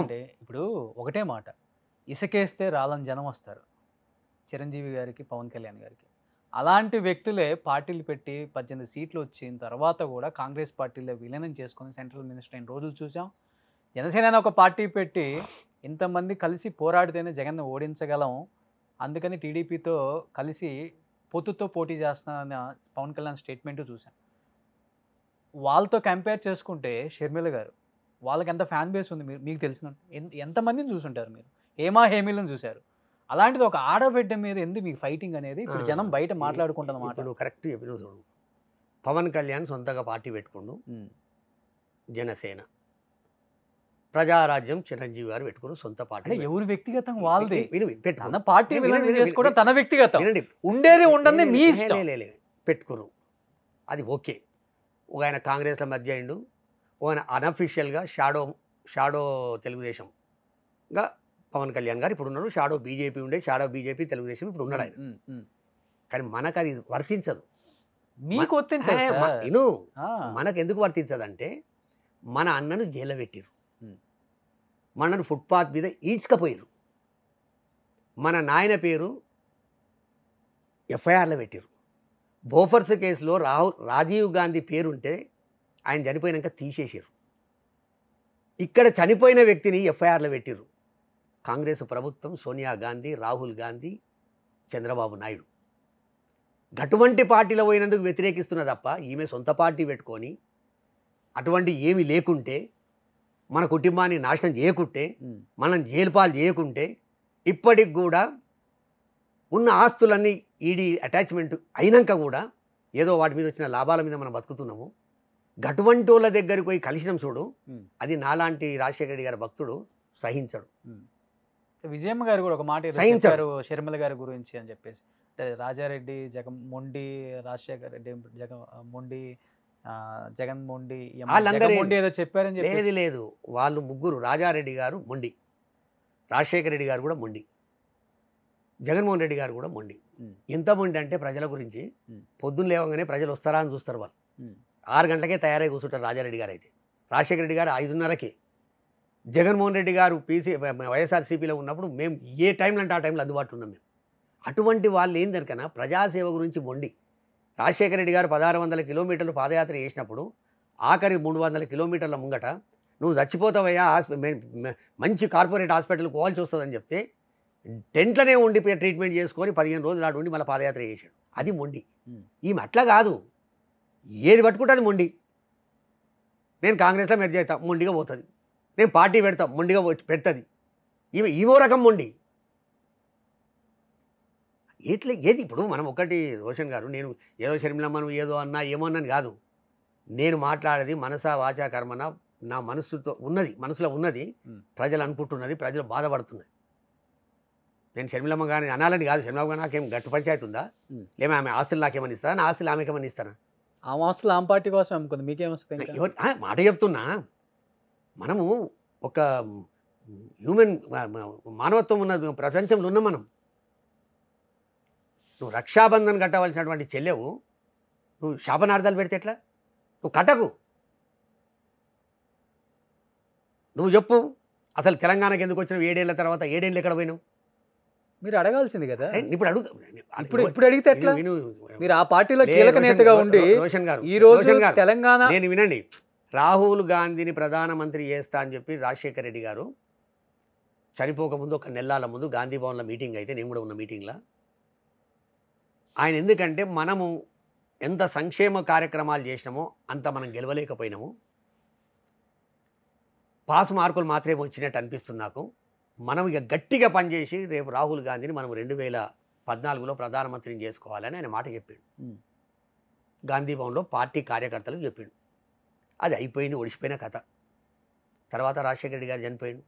అంటే ఇప్పుడు ఒకటే మాట ఇసకేస్తే రాలని జనం వస్తారు చిరంజీవి గారికి పవన్ కళ్యాణ్ గారికి అలాంటి వ్యక్తులే పార్టీలు పెట్టి పద్దెనిమిది సీట్లు వచ్చిన తర్వాత కూడా కాంగ్రెస్ పార్టీలో విలీనం చేసుకుని సెంట్రల్ మినిస్టర్ అయిన రోజులు చూసాం జనసేన ఒక పార్టీ పెట్టి ఇంతమంది కలిసి పోరాడితేనే జగన్ ఓడించగలం అందుకని టీడీపీతో కలిసి పొత్తుతో పోటీ చేస్తానన్న పవన్ కళ్యాణ్ స్టేట్మెంట్ చూసాం వాళ్ళతో కంపేర్ చేసుకుంటే షర్మిల గారు వాళ్ళకి ఎంత ఫ్యాన్ బేస్ ఉంది మీరు మీకు తెలిసిన ఎంతమందిని చూసుంటారు మీరు హేమా హేమీలను చూశారు అలాంటిది ఒక ఆడబిడ్డ మీద ఎందుకు మీకు ఫైటింగ్ అనేది ఇప్పుడు జనం బయట మాట్లాడుకుంటున్న మాట కరెక్ట్ చెప్పిన చూడు పవన్ కళ్యాణ్ సొంతగా పార్టీ పెట్టుకుండు జనసేన ప్రజారాజ్యం చిరంజీవి గారు పెట్టుకుని సొంత పార్టీ ఎవరు వ్యక్తిగతం వాళ్ళదే తన పార్టీ తన వ్యక్తిగతం ఉండేది ఉండదు మీ పెట్టుకురు అది ఓకే ఒక ఆయన కాంగ్రెస్ల మధ్య అయిండు అన్అఫీషియల్గా షాడో షాడో తెలుగుదేశంగా పవన్ కళ్యాణ్ గారు ఇప్పుడు ఉన్నాడు షాడో బీజేపీ ఉండే షాడో బీజేపీ తెలుగుదేశం ఇప్పుడు ఉన్నాడు ఆయన కానీ మనకు అది వర్తించదు మీకు వర్తించదు మనకు ఎందుకు వర్తించదు అంటే మన అన్నను జైలు పెట్టిరు మనను ఫుట్పాత్ మీద ఈడ్చుకపోయారు మన నాయన పేరు ఎఫ్ఐఆర్లో పెట్టారు బోఫర్స్ కేసులో రాహుల్ రాజీవ్ గాంధీ పేరుంటే ఆయన చనిపోయినాక తీసేసారు ఇక్కడ చనిపోయిన వ్యక్తిని ఎఫ్ఐఆర్లో పెట్టారు కాంగ్రెస్ ప్రభుత్వం సోనియా గాంధీ రాహుల్ గాంధీ చంద్రబాబు నాయుడు అటువంటి పార్టీలో పోయినందుకు వ్యతిరేకిస్తున్న తప్ప ఈమె సొంత పార్టీ పెట్టుకొని అటువంటి ఏమి లేకుంటే మన కుటుంబాన్ని నాశనం చేయకుంటే మనం జైలుపాలు చేయకుంటే ఇప్పటికి కూడా ఉన్న ఆస్తులన్నీ ఈడీ అటాచ్మెంట్ అయినాక కూడా ఏదో వాటి మీద వచ్చిన లాభాల మీద మనం బతుకుతున్నాము ఘటువంటోళ్ళ దగ్గరికి పోయి కలిసినాం చూడు అది నాలాంటి రాజశేఖర రెడ్డి గారి భక్తుడు సహించడు విజయమ్మ గారు కూడా ఒక మాట సహించారు షర్మల గారి గురించి అని చెప్పేసి అంటే రాజారెడ్డి జగన్ మొండి రాజశేఖర రెడ్డి జగన్ మొండి జగన్ మొండి మొండి ఏదో చెప్పారని చెప్పి లేదు లేదు వాళ్ళు ముగ్గురు రాజారెడ్డి గారు మొండి రాజశేఖర రెడ్డి గారు కూడా మొండి జగన్మోహన్ రెడ్డి గారు కూడా మొండి ఎంత మొండి అంటే ప్రజల గురించి పొద్దున్న లేవగానే ప్రజలు వస్తారా అని చూస్తారు వాళ్ళు ఆరు గంటలకే తయారై కూర్చుంటారు రాజారెడ్డి గారు అయితే రాజశేఖర రెడ్డి గారు ఐదున్నరకి జగన్మోహన్ రెడ్డి గారు పీసీ వైఎస్ఆర్సీపీలో ఉన్నప్పుడు మేము ఏ టైంలో అంటే ఆ టైంలో అందుబాటులో ఉన్నాం మేము అటువంటి వాళ్ళు ఏం దొరికనా ప్రజాసేవ గురించి మొండి రాజశేఖర రెడ్డి గారు పదహారు వందల కిలోమీటర్లు పాదయాత్ర చేసినప్పుడు ఆఖరి మూడు వందల కిలోమీటర్ల ముంగట నువ్వు చచ్చిపోతావయ్యా మంచి కార్పొరేట్ హాస్పిటల్ పోవాల్సి వస్తుందని చెప్తే టెంట్లనే ఉండిపోయి ట్రీట్మెంట్ చేసుకొని పదిహేను రోజులు ఆడు ఉండి మళ్ళీ పాదయాత్ర చేశాడు అది మొండి ఈమె అట్లా కాదు ఏది పట్టుకుంటుంది మొండి నేను కాంగ్రెస్లో మెరుజ్ అవుతా మొండిగా పోతుంది నేను పార్టీ పెడతా మొండిగా పెడుతుంది ఈమె ఈమో రకం మొండి ఎట్లా ఏది ఇప్పుడు మనం ఒకటి రోషన్ గారు నేను ఏదో మనం ఏదో అన్నా ఏమో అన్నాను కాదు నేను మాట్లాడేది మనసా వాచా కర్మన నా మనసుతో ఉన్నది మనసులో ఉన్నది ప్రజలు అనుకుంటున్నది ప్రజలు బాధపడుతున్నది నేను షర్మిలమ్మ గారిని అనాలని కాదు షర్మిలమ్మ గారు నాకేం గట్టు పంచాయతీ ఉందా లేమే ఆమె ఆస్తులు నాకేమని ఇస్తానా నా ఆస్తులు ఆమెకేమని ఇస్తాను ఆ మాస్టర్లు ఆమె పార్టీ కోసం అమ్ముకుంది మీకేం వస్తుంది మాట చెప్తున్నా మనము ఒక హ్యూమన్ మానవత్వం ఉన్న ప్రపంచంలో ఉన్న మనం నువ్వు రక్షాబంధన్ కట్టవలసినటువంటి చెల్లెవు నువ్వు శాపనార్థాలు పెడితే ఎట్లా నువ్వు కట్టకు నువ్వు చెప్పు అసలు తెలంగాణకి ఎందుకు వచ్చినావు ఏడేళ్ళ తర్వాత ఏడేళ్ళు ఎక్కడ పోయినావు మీరు అడగాల్సింది కదా ఇప్పుడు అడుగుతా ఇప్పుడు ఇప్పుడు అడిగితే ఎట్లా మీరు ఆ పార్టీలో కీలక నేతగా ఉండి రోషన్ గారు ఈ రోజు తెలంగాణ నేను వినండి రాహుల్ గాంధీని ప్రధానమంత్రి చేస్తా అని చెప్పి రాజశేఖర రెడ్డి గారు చనిపోకముందు ఒక నెలల ముందు గాంధీ భవన్లో మీటింగ్ అయితే నేను కూడా ఉన్న మీటింగ్లో ఆయన ఎందుకంటే మనము ఎంత సంక్షేమ కార్యక్రమాలు చేసినామో అంత మనం గెలవలేకపోయినాము పాస్ మార్కులు మాత్రమే వచ్చినట్టు అనిపిస్తుంది నాకు మనం ఇక గట్టిగా పనిచేసి రేపు రాహుల్ గాంధీని మనం రెండు వేల పద్నాలుగులో ప్రధానమంత్రిని చేసుకోవాలని ఆయన మాట చెప్పిండు గాంధీ భవన్లో పార్టీ కార్యకర్తలకు చెప్పిండు అది అయిపోయింది ఒడిసిపోయిన కథ తర్వాత రాజశేఖర రెడ్డి గారు చనిపోయిన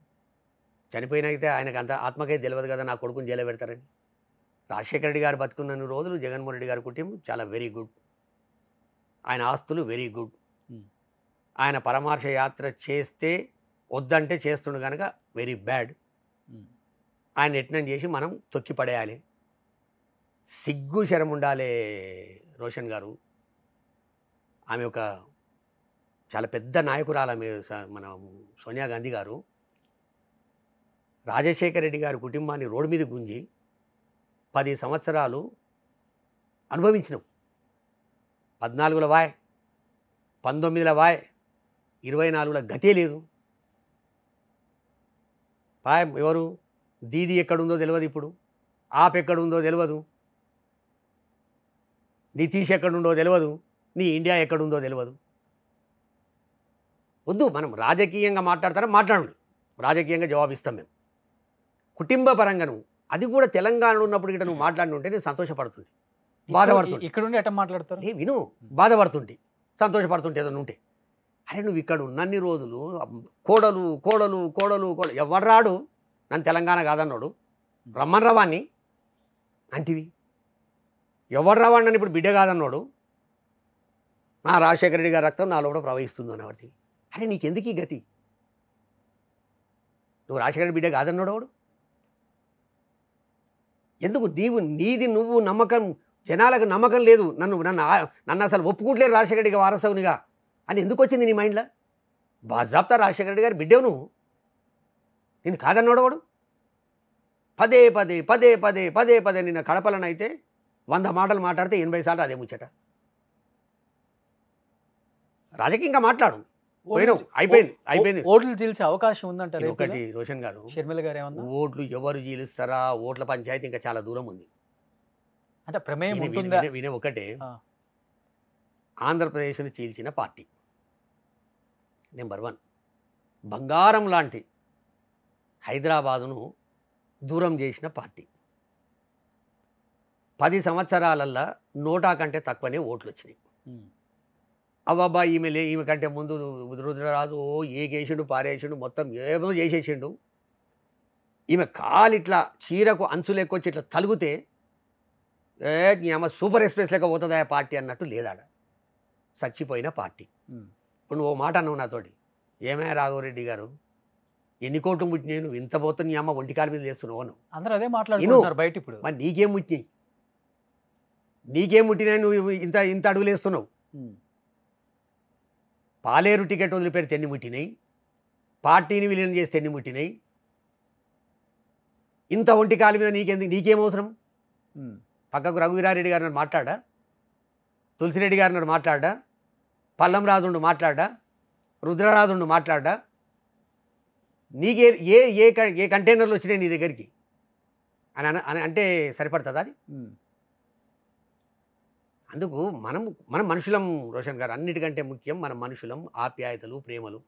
చనిపోయినైతే ఆయనకు అంత ఆత్మకే తెలియదు కదా నా కొడుకుని జైలు పెడతారని రాజశేఖర రెడ్డి గారు బతుకున్న రోజులు జగన్మోహన్ రెడ్డి గారి కుటుంబం చాలా వెరీ గుడ్ ఆయన ఆస్తులు వెరీ గుడ్ ఆయన పరామర్శ యాత్ర చేస్తే వద్దంటే చేస్తుండు కనుక వెరీ బ్యాడ్ ఆయన యత్నం చేసి మనం తొక్కిపడేయాలి సిగ్గు శరం ఉండాలి రోషన్ గారు ఆమె ఒక చాలా పెద్ద నాయకురాలు ఆమె మన సోనియా గాంధీ గారు రాజశేఖర రెడ్డి గారి కుటుంబాన్ని రోడ్డు మీద గుంజి పది సంవత్సరాలు అనుభవించినాం పద్నాలుగుల వాయ్ పంతొమ్మిదిల వాయ్ ఇరవై నాలుగుల గతే లేదు పాయ ఎవరు దీది ఎక్కడుందో తెలియదు ఇప్పుడు ఆప్ ఎక్కడుందో తెలియదు నితీష్ ఎక్కడుందో తెలియదు నీ ఇండియా ఎక్కడుందో తెలియదు వద్దు మనం రాజకీయంగా మాట్లాడతారా మాట్లాడండి రాజకీయంగా జవాబిస్తాం మేము కుటుంబ పరంగాను అది కూడా తెలంగాణలో ఉన్నప్పుడు ఇక్కడ నువ్వు మాట్లాడి ఉంటే నేను సంతోషపడుతుంది బాధపడుతుంది ఇక్కడ ఉండి అట్ట మాట్లాడతారు ఏ విను బాధపడుతుంటే సంతోషపడుతుంటే ఏదైనా ఉంటే అరే నువ్వు ఇక్కడ ఉన్నన్ని రోజులు కోడలు కోడలు కోడలు కోడలు ఎవడు రాడు నన్ను తెలంగాణ కాదన్నాడు రమ్మన్ రవాణి అంటివి ఎవరు రవాణ్ అని ఇప్పుడు బిడ్డ కాదన్నాడు నా రాజశేఖర రెడ్డి గారి రక్తం నాలో కూడా ప్రవహిస్తుంది అన్నవాడికి అరే నీకెందుకు ఈ గతి నువ్వు రాజశేఖర బిడ్డ కాదన్నాడు వాడు ఎందుకు నీవు నీది నువ్వు నమ్మకం జనాలకు నమ్మకం లేదు నన్ను నన్ను నన్ను అసలు ఒప్పుకుంటలేదు రాజశేఖర రెడ్డిగా వారసవునిగా అని ఎందుకు వచ్చింది నీ మైండ్లో బాజాబ్తా రాజశేఖర రెడ్డి గారు బిడ్డవు నువ్వు నేను వాడు పదే పదే పదే పదే పదే పదే నిన్న కడపలనైతే వంద మాటలు మాట్లాడితే ఎనభై సార్లు అదే ముచ్చట ఇంకా మాట్లాడు అయిపోయింది అయిపోయింది ఓట్లు చీల్చే అవకాశం ఉందంటారు ఒకటి రోషన్ గారు షర్మిల గారు ఏమన్నా ఓట్లు ఎవరు చీలుస్తారా ఓట్ల పంచాయతీ ఇంకా చాలా దూరం ఉంది అంటే ప్రమేయం వినే ఒకటే ఆంధ్రప్రదేశ్ని చీల్చిన పార్టీ నెంబర్ వన్ బంగారం లాంటి హైదరాబాదును దూరం చేసిన పార్టీ పది సంవత్సరాలల్లా నోటా కంటే తక్కువనే ఓట్లు వచ్చినాయి అవ్వబ్బా ఈమె లే ఈమె కంటే ముందు రుద్రరాజు ఓ ఏకేసిండు పారేసిండు మొత్తం ఏమో చేసేసిండు ఈమె కాలు ఇట్లా చీరకు అంచులు ఎక్కువచ్చి ఇట్లా తలుగుతే ఏ ఆమె సూపర్ ఎక్స్ప్రెస్ లెక్క పోతుందా పార్టీ అన్నట్టు లేదాడ చచ్చిపోయిన పార్టీ ఇప్పుడు ఓ మాట అన్నావు నాతోటి ఏమే రాఘవరెడ్డి గారు కోట్లు ముట్టి నేను ఇంత పోతున్నాయి అమ్మ ఒంటికాల మీద లేస్తున్నావు అందరూ అదే మాట్లాడుతున్నారు బయట ఇప్పుడు మరి నీకేం ముట్టినాయి నీకేం ముట్టినాయి నువ్వు ఇంత ఇంత అడుగులు వేస్తున్నావు పాలేరు టికెట్ వదిలిపెడితే ఎన్ని ముట్టినాయి పార్టీని విలీనం చేస్తే ఎన్ని ముట్టినాయి ఇంత ఒంటి కాల మీద నీకెందుకు నీకేం అవసరం పక్కకు రఘువీరారెడ్డి గారు నన్ను మాట్లాడా తులసిరెడ్డి గారు నన్ను మాట్లాడా పల్లం రాజుండు మాట్లాడా రుద్రరాజుండు మాట్లాడా నీకే ఏ ఏ ఏ కంటైనర్లు వచ్చినాయి నీ దగ్గరికి అని అని అంటే సరిపడుతుందా అది అందుకు మనం మనం మనుషులం రోషన్ గారు అన్నిటికంటే ముఖ్యం మన మనుషులం ఆప్యాయతలు ప్రేమలు